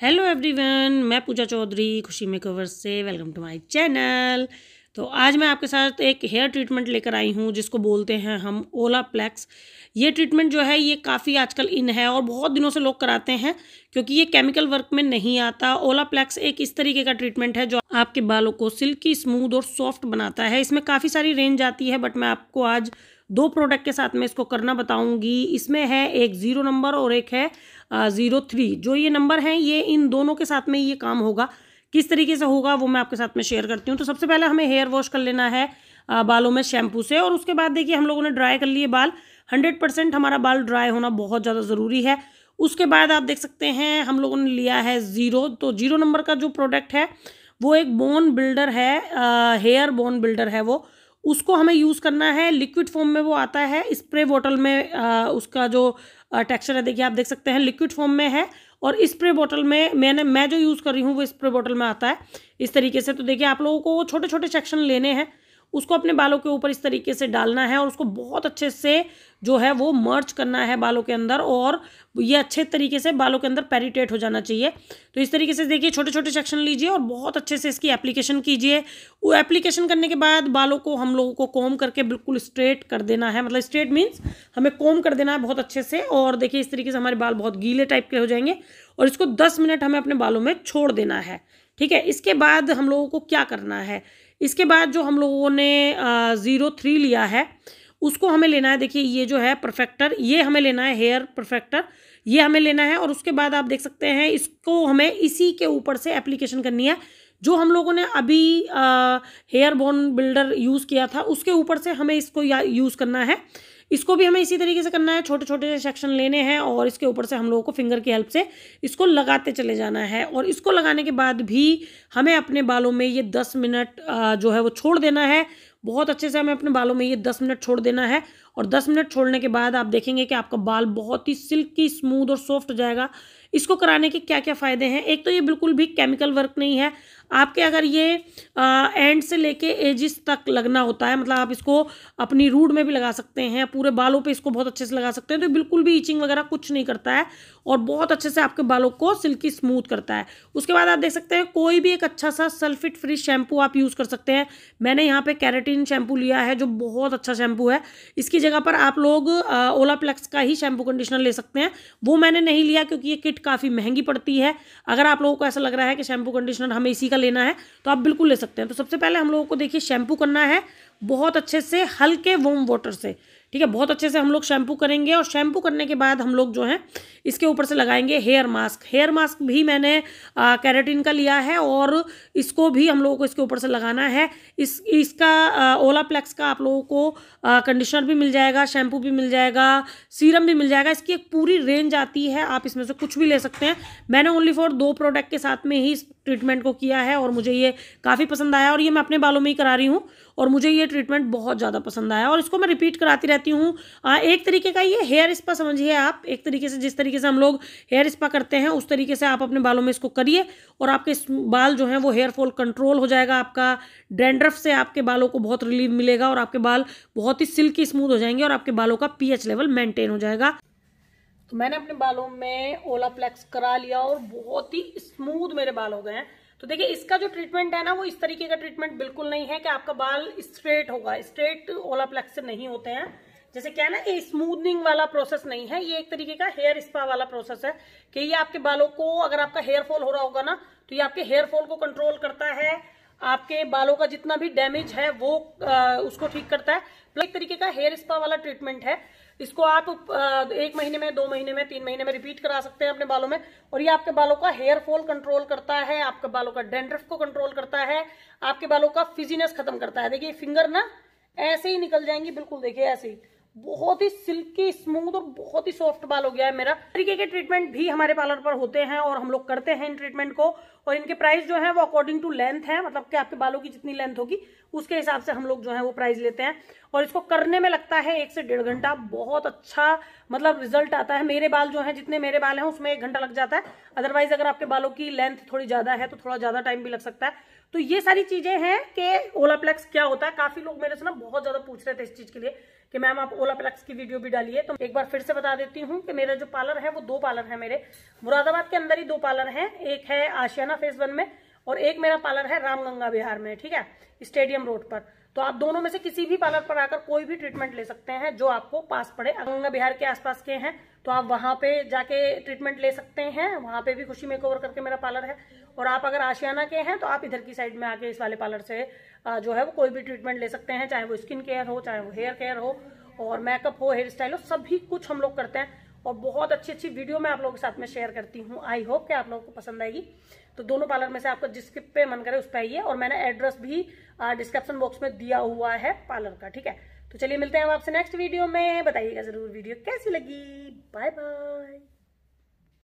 hello everyone मैं पूजा चौधरी खुशी makeover से वेलकम टू माय चैनल तो आज मैं आपके साथ एक हेयर ट्रीटमेंट लेकर आई हूँ जिसको बोलते हैं हम ओला प्लेक्स ये ट्रीटमेंट जो है ये काफ़ी आजकल इन है और बहुत दिनों से लोग कराते हैं क्योंकि ये केमिकल वर्क में नहीं आता ओला प्लेक्स एक इस तरीके का ट्रीटमेंट है जो आपके बालों को सिल्की स्मूद और सॉफ्ट बनाता है इसमें काफ़ी सारी रेंज आती है बट मैं आपको आज दो प्रोडक्ट के साथ में इसको करना बताऊंगी इसमें है एक ज़ीरो नंबर और एक है ज़ीरो थ्री जो ये नंबर हैं ये इन दोनों के साथ में ये काम होगा किस तरीके से होगा वो मैं आपके साथ में शेयर करती हूँ तो सबसे पहले हमें हेयर वॉश कर लेना है बालों में शैम्पू से और उसके बाद देखिए हम लोगों ने ड्राई कर लिए बाल हंड्रेड परसेंट हमारा बाल ड्राई होना बहुत ज़्यादा ज़रूरी है उसके बाद आप देख सकते हैं हम लोगों ने लिया है ज़ीरो तो ज़ीरो नंबर का जो प्रोडक्ट है वो एक बोन बिल्डर है हेयर बोन बिल्डर है वो उसको हमें यूज़ करना है लिक्विड फॉर्म में वो आता है स्प्रे बॉटल में आ, उसका जो टेक्सचर है देखिए आप देख सकते हैं लिक्विड फॉर्म में है और स्प्रे बोतल में मैंने मैं जो यूज़ कर रही हूँ वो स्प्रे बोतल में आता है इस तरीके से तो देखिए आप लोगों को छोटे छोटे सेक्शन लेने हैं उसको अपने बालों के ऊपर इस तरीके से डालना है और उसको बहुत अच्छे से जो है वो मर्च करना है बालों के अंदर और ये अच्छे तरीके से बालों के अंदर पेरीटेट हो जाना चाहिए तो इस तरीके से देखिए छोटे छोटे सेक्शन लीजिए और बहुत अच्छे से इसकी एप्लीकेशन कीजिए वो एप्लीकेशन करने के बाद बालों को हम लोगों को कॉम करके बिल्कुल स्ट्रेट कर देना है मतलब स्ट्रेट मीन्स हमें कॉम कर देना है बहुत अच्छे से और देखिए इस तरीके से हमारे बाल बहुत गीले टाइप के हो जाएंगे और इसको दस मिनट हमें अपने बालों में छोड़ देना है ठीक है इसके बाद हम लोगों को क्या करना है इसके बाद जो हम लोगों ने ज़ीरो थ्री लिया है उसको हमें लेना है देखिए ये जो है परफेक्टर ये हमें लेना है हेयर परफेक्टर ये हमें लेना है और उसके बाद आप देख सकते हैं इसको हमें इसी के ऊपर से एप्लीकेशन करनी है जो हम लोगों ने अभी हेयर बोन बिल्डर यूज़ किया था उसके ऊपर से हमें इसको यूज़ करना है इसको भी हमें इसी तरीके से करना है छोटे छोटे से सेक्शन लेने हैं और इसके ऊपर से हम लोगों को फिंगर की हेल्प से इसको लगाते चले जाना है और इसको लगाने के बाद भी हमें अपने बालों में ये दस मिनट जो है वो छोड़ देना है बहुत अच्छे से हमें अपने बालों में ये दस मिनट छोड़ देना है और 10 मिनट छोड़ने के बाद आप देखेंगे कि आपका बाल बहुत ही सिल्की स्मूथ और सॉफ्ट हो जाएगा इसको कराने के क्या क्या फ़ायदे हैं एक तो ये बिल्कुल भी केमिकल वर्क नहीं है आपके अगर ये आ, एंड से लेके एजिस तक लगना होता है मतलब आप इसको अपनी रूड में भी लगा सकते हैं पूरे बालों पे इसको बहुत अच्छे से लगा सकते हैं तो बिल्कुल भी इचिंग वगैरह कुछ नहीं करता है और बहुत अच्छे से आपके बालों को सिल्की स्मूथ करता है उसके बाद आप देख सकते हैं कोई भी एक अच्छा सा सल्फिट फ्री शैम्पू आप यूज़ कर सकते हैं मैंने यहाँ पर कैरेटीन शैम्पू लिया है जो बहुत अच्छा शैम्पू है इसकी जगह पर आप लोग ओलाप्लेक्स का ही शैम्पू कंडीशनर ले सकते हैं वो मैंने नहीं लिया क्योंकि ये किट काफ़ी महंगी पड़ती है अगर आप लोगों को ऐसा लग रहा है कि शैम्पू कंडीशनर हमें इसी का लेना है तो आप बिल्कुल ले सकते हैं तो सबसे पहले हम लोगों को देखिए शैम्पू करना है बहुत अच्छे से हल्के वोम वाटर से ठीक है बहुत अच्छे से हम लोग शैम्पू करेंगे और शैम्पू करने के बाद हम लोग जो है इसके ऊपर से लगाएंगे हेयर मास्क हेयर मास्क भी मैंने कैरेटिन का लिया है और इसको भी हम लोगों को इसके ऊपर से लगाना है इस इसका ओलाप्लेक्स का आप लोगों को कंडीशनर भी मिल जाएगा शैम्पू भी मिल जाएगा सीरम भी मिल जाएगा इसकी एक पूरी रेंज आती है आप इसमें से कुछ भी ले सकते हैं मैंने ओनली फॉर दो प्रोडक्ट के साथ में ही इस ट्रीटमेंट को किया है और मुझे ये काफ़ी पसंद आया और ये मैं अपने बालों में ही करा रही हूँ और मुझे ये ट्रीटमेंट बहुत ज़्यादा पसंद आया और इसको मैं रिपीट कराती रहती हूँ एक तरीके का ये हेयर स्पा समझिए आप एक तरीके से जिस तरीके से हम लोग हेयर स्पा करते हैं उस तरीके से आप अपने बालों में इसको करिए और आपके बाल जो हैं वो हेयर फॉल कंट्रोल हो जाएगा आपका डेंड्रफ से आपके बालों को बहुत रिलीफ मिलेगा और आपके बाल बहुत ही सिल्की स्मूथ हो जाएंगे और आपके बालों का पी लेवल मेंटेन हो जाएगा तो मैंने अपने बालों में ओलाप्लेक्स करा लिया और बहुत ही स्मूथ मेरे बाल हो गए हैं तो देखिए इसका जो ट्रीटमेंट है ना वो इस तरीके का ट्रीटमेंट बिल्कुल नहीं है कि आपका बाल स्ट्रेट होगा स्ट्रेट ओलाप्लेक्स नहीं होते हैं जैसे क्या है ना ये स्मूदनिंग वाला प्रोसेस नहीं है ये एक तरीके का हेयर स्पा वाला प्रोसेस है कि ये आपके बालों को अगर आपका हेयर फॉल हो रहा होगा ना तो ये आपके हेयर फॉल को कंट्रोल करता है आपके बालों का जितना भी डैमेज है वो आ, उसको ठीक करता है एक तरीके का हेयर स्पा वाला ट्रीटमेंट है इसको आप एक महीने में दो महीने में तीन महीने में रिपीट करा सकते हैं अपने बालों में और ये आपके बालों का हेयर फॉल कंट्रोल करता है आपके बालों का डेंड्रफ को कंट्रोल करता है आपके बालों का फिजीनेस खत्म करता है देखिए फिंगर ना ऐसे ही निकल जाएंगी बिल्कुल देखिए ऐसे ही बहुत ही सिल्की स्मूथ और बहुत ही सॉफ्ट बाल हो गया है मेरा तरीके के ट्रीटमेंट भी हमारे पार्लर पर होते हैं और हम लोग करते हैं इन ट्रीटमेंट को और इनके प्राइस जो है वो अकॉर्डिंग टू लेंथ है मतलब कि आपके बालों की जितनी लेंथ होगी उसके हिसाब से हम लोग जो है वो प्राइस लेते हैं और इसको करने में लगता है एक से डेढ़ घंटा बहुत अच्छा मतलब रिजल्ट आता है मेरे बाल जो है जितने मेरे बाल हैं उसमें एक घंटा लग जाता है अदरवाइज अगर आपके बालों की लेंथ थोड़ी ज्यादा है तो थोड़ा ज्यादा टाइम भी लग सकता है तो ये सारी चीजें हैं कि ओलाप्लेक्स क्या होता है काफी लोग मेरे से ना बहुत ज्यादा पूछ रहे थे इस चीज के लिए कि मैम आप ओलाप्लेक्स की वीडियो भी डालिए तो एक बार फिर से बता देती हूँ कि मेरा जो पार्लर है वो दो पार्लर है मेरे मुरादाबाद के अंदर ही दो पार्लर है एक है आशियाना फेस वन में और एक मेरा पार्लर है रामगंगा बिहार में ठीक है स्टेडियम रोड पर तो आप दोनों में से किसी भी पार्लर पर आकर कोई भी ट्रीटमेंट ले सकते हैं जो आपको पास पड़े गंगा बिहार के आसपास के हैं तो आप वहां पे जाके ट्रीटमेंट ले सकते हैं वहां पे भी खुशी मेकओवर करके मेरा पार्लर है और आप अगर आशियाना के हैं तो आप इधर की साइड में आके इस वाले पार्लर से जो है वो कोई भी ट्रीटमेंट ले सकते हैं चाहे वो स्किन केयर हो चाहे वो हेयर केयर हो और मेकअप हो हेयर स्टाइल हो सभी कुछ हम लोग करते हैं और बहुत अच्छी अच्छी वीडियो मैं आप लोगों के साथ में शेयर करती हूँ आई होप कि आप लोगों को पसंद आएगी तो दोनों पार्लर में से आपका जिसके पे मन करे उस पर आइए और मैंने एड्रेस भी डिस्क्रिप्शन बॉक्स में दिया हुआ है पार्लर का ठीक है तो चलिए मिलते हैं आपसे नेक्स्ट वीडियो में बताइएगा जरूर वीडियो कैसी लगी बाय बाय